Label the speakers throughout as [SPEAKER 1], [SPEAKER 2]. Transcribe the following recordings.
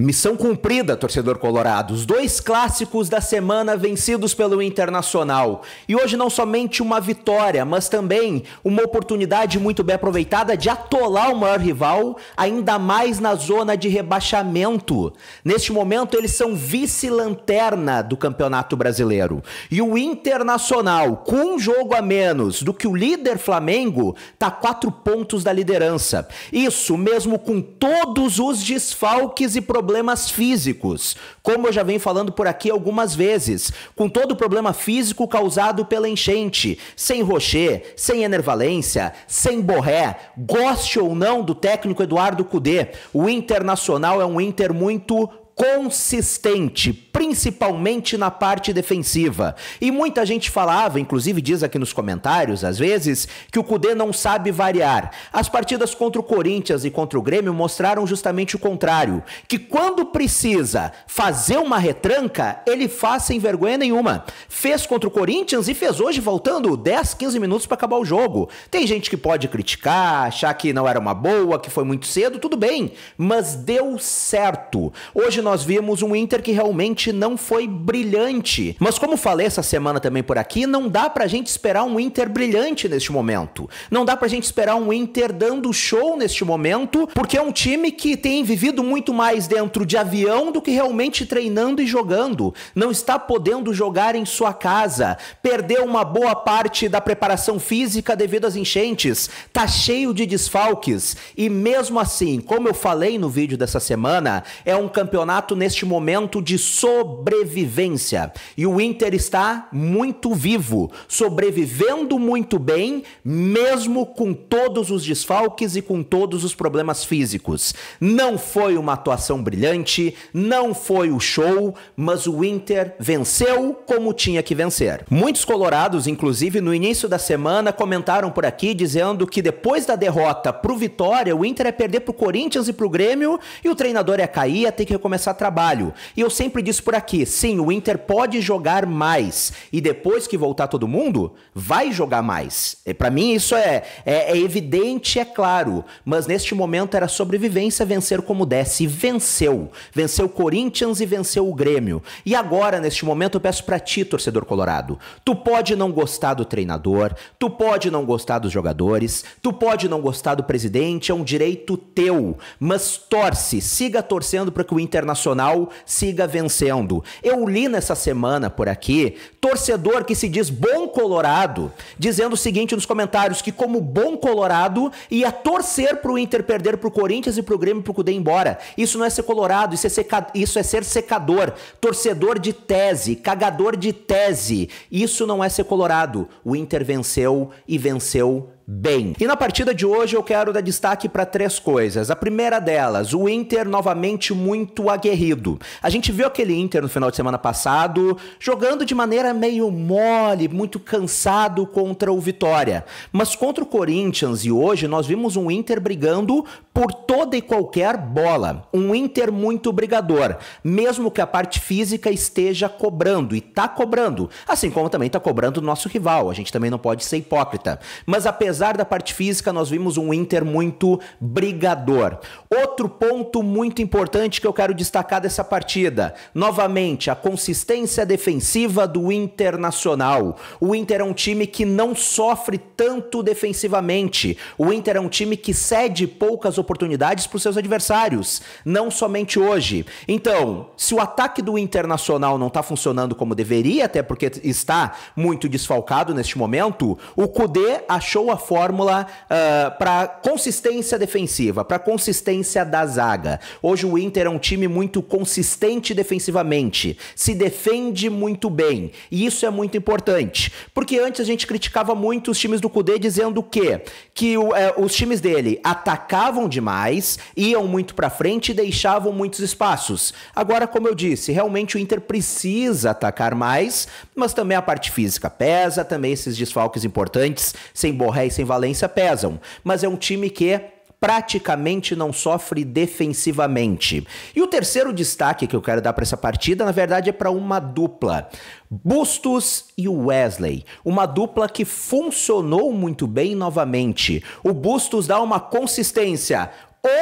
[SPEAKER 1] Missão cumprida, torcedor colorado. Os dois clássicos da semana vencidos pelo Internacional. E hoje não somente uma vitória, mas também uma oportunidade muito bem aproveitada de atolar o maior rival, ainda mais na zona de rebaixamento. Neste momento, eles são vice-lanterna do Campeonato Brasileiro. E o Internacional, com um jogo a menos do que o líder Flamengo, está a quatro pontos da liderança. Isso mesmo com todos os desfalques e problemas problemas físicos, como eu já venho falando por aqui algumas vezes, com todo o problema físico causado pela enchente, sem rocher, sem enervalência, sem borré, goste ou não do técnico Eduardo Cudê, o Internacional é um Inter muito consistente, principalmente na parte defensiva. E muita gente falava, inclusive diz aqui nos comentários, às vezes, que o Cudê não sabe variar. As partidas contra o Corinthians e contra o Grêmio mostraram justamente o contrário, que quando precisa fazer uma retranca, ele faz sem vergonha nenhuma. Fez contra o Corinthians e fez hoje voltando 10, 15 minutos para acabar o jogo. Tem gente que pode criticar, achar que não era uma boa, que foi muito cedo, tudo bem, mas deu certo. Hoje nós vimos um Inter que realmente não foi brilhante. Mas como falei essa semana também por aqui, não dá pra gente esperar um Inter brilhante neste momento. Não dá pra gente esperar um Inter dando show neste momento, porque é um time que tem vivido muito mais dentro de avião do que realmente treinando e jogando. Não está podendo jogar em sua casa. Perdeu uma boa parte da preparação física devido às enchentes. Tá cheio de desfalques. E mesmo assim, como eu falei no vídeo dessa semana, é um campeonato neste momento de sol sobrevivência. E o Inter está muito vivo, sobrevivendo muito bem, mesmo com todos os desfalques e com todos os problemas físicos. Não foi uma atuação brilhante, não foi o show, mas o Inter venceu como tinha que vencer. Muitos colorados, inclusive no início da semana, comentaram por aqui dizendo que depois da derrota pro Vitória, o Inter é perder pro Corinthians e pro Grêmio e o treinador é cair, ia é ter que recomeçar trabalho. E eu sempre disse por aqui. Sim, o Inter pode jogar mais. E depois que voltar todo mundo, vai jogar mais. É, para mim, isso é, é, é, evidente, é claro. Mas neste momento era sobrevivência, vencer como desse E venceu. Venceu o Corinthians e venceu o Grêmio. E agora, neste momento, eu peço para ti, torcedor colorado. Tu pode não gostar do treinador, tu pode não gostar dos jogadores, tu pode não gostar do presidente, é um direito teu. Mas torce, siga torcendo para que o Internacional siga vencendo. Eu li nessa semana por aqui torcedor que se diz bom colorado, dizendo o seguinte nos comentários que como bom colorado ia torcer pro Inter perder pro Corinthians e pro Grêmio pro Cudê ir embora. Isso não é ser colorado, isso é, seca... isso é ser secador, torcedor de tese, cagador de tese. Isso não é ser colorado. O Inter venceu e venceu bem. E na partida de hoje eu quero dar destaque para três coisas. A primeira delas, o Inter novamente muito aguerrido. A gente viu aquele Inter no final de semana passado jogando de maneira meio mole, muito cansado contra o Vitória. Mas contra o Corinthians e hoje nós vimos um Inter brigando por toda e qualquer bola. Um Inter muito brigador, mesmo que a parte física esteja cobrando e tá cobrando, assim como também tá cobrando o nosso rival. A gente também não pode ser hipócrita. Mas apesar apesar da parte física, nós vimos um Inter muito brigador. Outro ponto muito importante que eu quero destacar dessa partida, novamente, a consistência defensiva do Internacional. O Inter é um time que não sofre tanto defensivamente. O Inter é um time que cede poucas oportunidades para os seus adversários, não somente hoje. Então, se o ataque do Internacional não está funcionando como deveria, até porque está muito desfalcado neste momento, o Kudê achou a fórmula uh, ah, para consistência defensiva, para consistência da zaga. Hoje o Inter é um time muito consistente defensivamente, se defende muito bem, e isso é muito importante, porque antes a gente criticava muito os times do Cudê dizendo que que o, é, os times dele atacavam demais, iam muito para frente e deixavam muitos espaços. Agora, como eu disse, realmente o Inter precisa atacar mais, mas também a parte física pesa, também esses desfalques importantes, sem Borré Valência sem Valência pesam, mas é um time que praticamente não sofre defensivamente. E o terceiro destaque que eu quero dar para essa partida, na verdade, é para uma dupla. Bustos e Wesley, uma dupla que funcionou muito bem novamente. O Bustos dá uma consistência,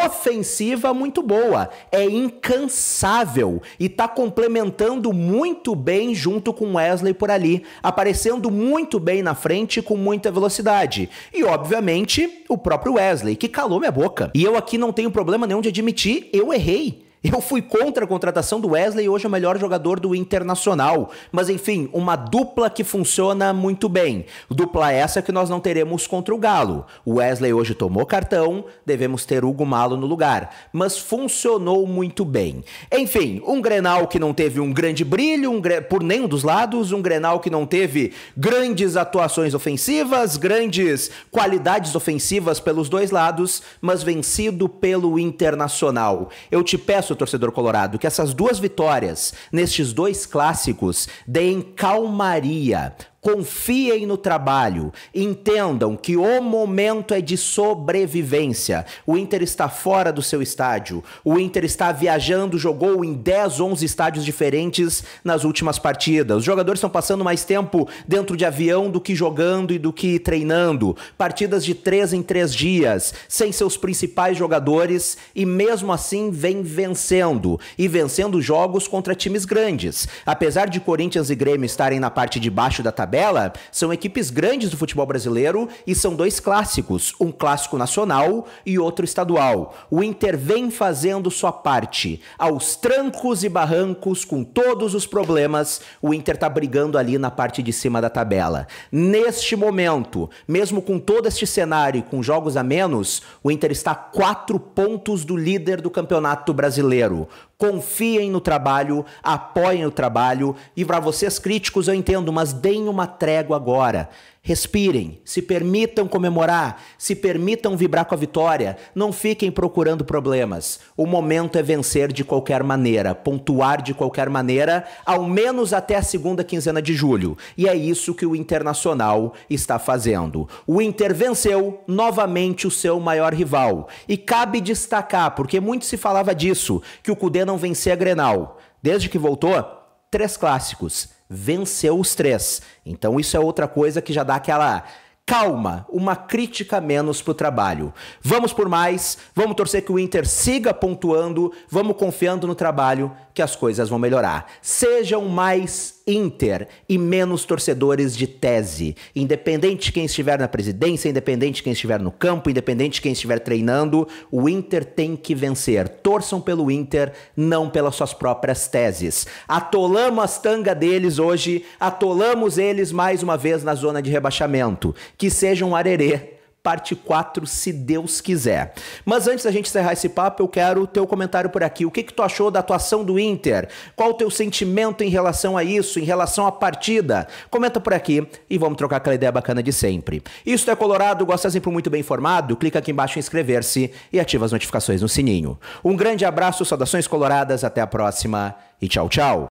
[SPEAKER 1] ofensiva muito boa, é incansável e tá complementando muito bem junto com Wesley por ali, aparecendo muito bem na frente com muita velocidade. E obviamente, o próprio Wesley, que calou minha boca. E eu aqui não tenho problema nenhum de admitir, eu errei. Eu fui contra a contratação do Wesley, hoje é o melhor jogador do Internacional. Mas enfim, uma dupla que funciona muito bem. Dupla essa que nós não teremos contra o Galo. O Wesley hoje tomou cartão, devemos ter Hugo Malo no lugar. Mas funcionou muito bem. Enfim, um Grenal que não teve um grande brilho um, por nenhum dos lados, um Grenal que não teve grandes atuações ofensivas, grandes qualidades ofensivas pelos dois lados, mas vencido pelo Internacional. Eu te peço torcedor colorado, que essas duas vitórias nestes dois clássicos deem calmaria Confiem no trabalho. Entendam que o momento é de sobrevivência. O Inter está fora do seu estádio. O Inter está viajando, jogou em 10, 11 estádios diferentes nas últimas partidas. Os jogadores estão passando mais tempo dentro de avião do que jogando e do que treinando. Partidas de 3 em 3 dias, sem seus principais jogadores e mesmo assim vem vencendo e vencendo jogos contra times grandes. Apesar de Corinthians e Grêmio estarem na parte de baixo da tabela, tabela são equipes grandes do futebol brasileiro e são dois clássicos, um clássico nacional e outro estadual. O Inter vem fazendo sua parte, aos trancos e barrancos, com todos os problemas, o Inter tá brigando ali na parte de cima da tabela. Neste momento, mesmo com todo este cenário, com jogos a menos, o Inter está a quatro pontos do líder do Campeonato Brasileiro confiem no trabalho, apoiem o trabalho. E para vocês críticos eu entendo, mas deem uma trégua agora. Respirem, se permitam comemorar, se permitam vibrar com a vitória, não fiquem procurando problemas. O momento é vencer de qualquer maneira, pontuar de qualquer maneira, ao menos até a segunda quinzena de julho. E é isso que o Internacional está fazendo. O Inter venceu novamente o seu maior rival. E cabe destacar, porque muito se falava disso, que o Cudê não vencia a Grenal. Desde que voltou, três clássicos venceu os três. Então isso é outra coisa que já dá aquela calma, uma crítica menos para o trabalho. Vamos por mais, vamos torcer que o Inter siga pontuando, vamos confiando no trabalho que as coisas vão melhorar. Sejam mais Inter e menos torcedores de tese. Independente de quem estiver na presidência, independente de quem estiver no campo, independente de quem estiver treinando, o Inter tem que vencer. Torçam pelo Inter, não pelas suas próprias teses. Atolamos as tanga deles hoje, atolamos eles mais uma vez na zona de rebaixamento que seja um arerê parte 4, se Deus quiser. Mas antes da gente encerrar esse papo, eu quero o teu comentário por aqui. O que, que tu achou da atuação do Inter? Qual o teu sentimento em relação a isso, em relação à partida? Comenta por aqui e vamos trocar aquela ideia bacana de sempre. Isso é Colorado, gosta é sempre muito bem informado? Clica aqui embaixo em inscrever-se e ativa as notificações no sininho. Um grande abraço, saudações coloradas, até a próxima e tchau, tchau.